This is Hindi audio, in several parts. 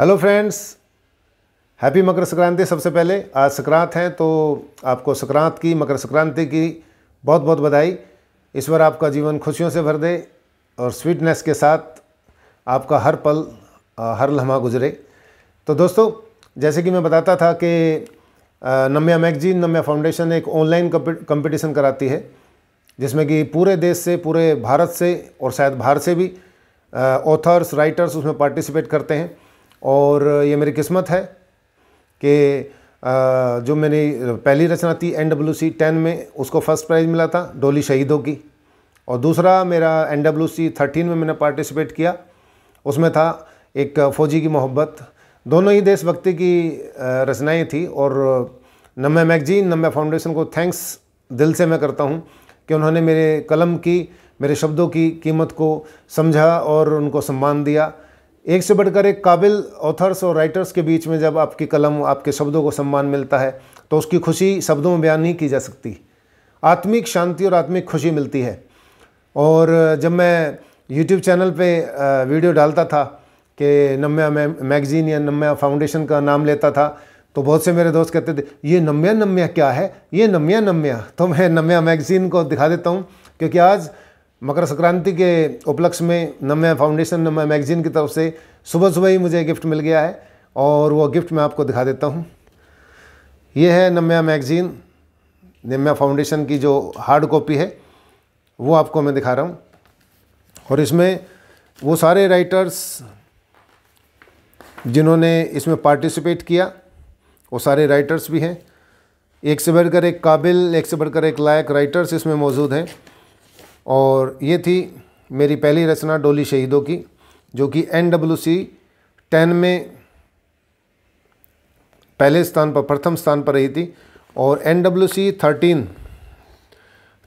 hello friends happy Makar Sankranti सबसे पहले आज संक्रांत हैं तो आपको संक्रांत की मकर संक्रांति की बहुत बहुत बधाई ईश्वर आपका जीवन खुशियों से भर दे और स्वीटनेस के साथ आपका हर पल हर लम्हा गुजरे तो दोस्तों जैसे कि मैं बताता था कि नम्या मैगजीन नम्या फाउंडेशन एक ऑनलाइन कंपटीशन कराती है जिसमें कि पूरे देश से पूरे भारत से और शायद बाहर से भी ऑथर्स राइटर्स उसमें पार्टिसिपेट करते हैं और ये मेरी किस्मत है कि जो मेरी पहली रचना थी एन डब्ल्यू सी टेन में उसको फर्स्ट प्राइज़ मिला था डोली शहीदों की और दूसरा मेरा एन डब्ल्यू सी थर्टीन में मैंने पार्टिसिपेट किया उसमें था एक फ़ौजी की मोहब्बत दोनों ही देशभक्ति की रचनाएं थी और नमे मैगजीन नमे फाउंडेशन को थैंक्स दिल से मैं करता हूँ कि उन्होंने मेरे कलम की मेरे शब्दों की कीमत को समझा और उनको सम्मान दिया एक से बढ़कर एक काबिल ऑथर्स और राइटर्स के बीच में जब आपकी कलम आपके शब्दों को सम्मान मिलता है तो उसकी खुशी शब्दों में बयान नहीं की जा सकती आत्मिक शांति और आत्मिक खुशी मिलती है और जब मैं यूट्यूब चैनल पे वीडियो डालता था कि नम्या मैगज़ीन या नम्या फाउंडेशन का नाम लेता था तो बहुत से मेरे दोस्त कहते थे ये नम्या नम्या क्या है ये नम्या नम्या तो मैं नम्या मैगज़ीन को दिखा देता हूँ क्योंकि आज मकर संक्रांति के उपलक्ष्य में नम्या फाउंडेशन नम्या मैगज़ीन की तरफ से सुबह सुबह ही मुझे गिफ्ट मिल गया है और वो गिफ्ट मैं आपको दिखा देता हूँ ये है नम्या मैगज़ीन नम्या फाउंडेशन की जो हार्ड कॉपी है वो आपको मैं दिखा रहा हूँ और इसमें वो सारे राइटर्स जिन्होंने इसमें पार्टिसिपेट किया वो सारे राइटर्स भी हैं एक से बढ़कर एक काबिल एक से बढ़कर एक लायक राइटर्स इसमें मौजूद हैं और ये थी मेरी पहली रचना डोली शहीदों की जो कि एन डब्ल्यू सी टेन में पहले स्थान पर प्रथम स्थान पर रही थी और N W C thirteen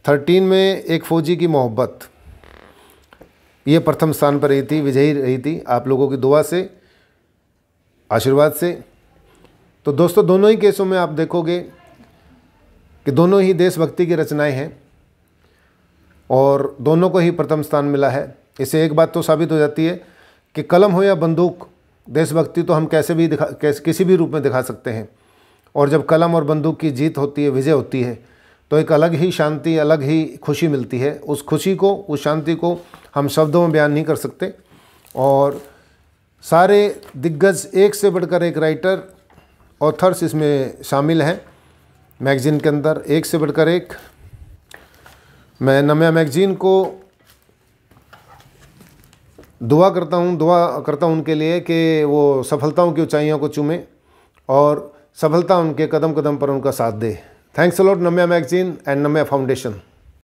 thirteen में एक फ़ौजी की मोहब्बत ये प्रथम स्थान पर रही थी विजयी रही थी आप लोगों की दुआ से आशीर्वाद से तो दोस्तों दोनों ही केसों में आप देखोगे कि दोनों ही देशभक्ति की रचनाएं हैं और दोनों को ही प्रथम स्थान मिला है इससे एक बात तो साबित हो जाती है कि कलम हो या बंदूक देशभक्ति तो हम कैसे भी दिखा कैसे किसी भी रूप में दिखा सकते हैं और जब कलम और बंदूक की जीत होती है विजय होती है तो एक अलग ही शांति अलग ही खुशी मिलती है उस खुशी को उस शांति को हम शब्दों में बयान नहीं कर सकते और सारे दिग्गज एक से बढ़कर एक राइटर ऑथर्स इसमें शामिल हैं मैगज़ीन के अंदर एक से बढ़कर एक मैं नमया मैगज़ीन को दुआ करता हूँ दुआ करता हूँ उनके लिए कि वो सफलताओं की ऊँचाइयों को चूमें और सफलता उनके कदम कदम पर उनका साथ दे thanks a lot Namya magazine and Namya foundation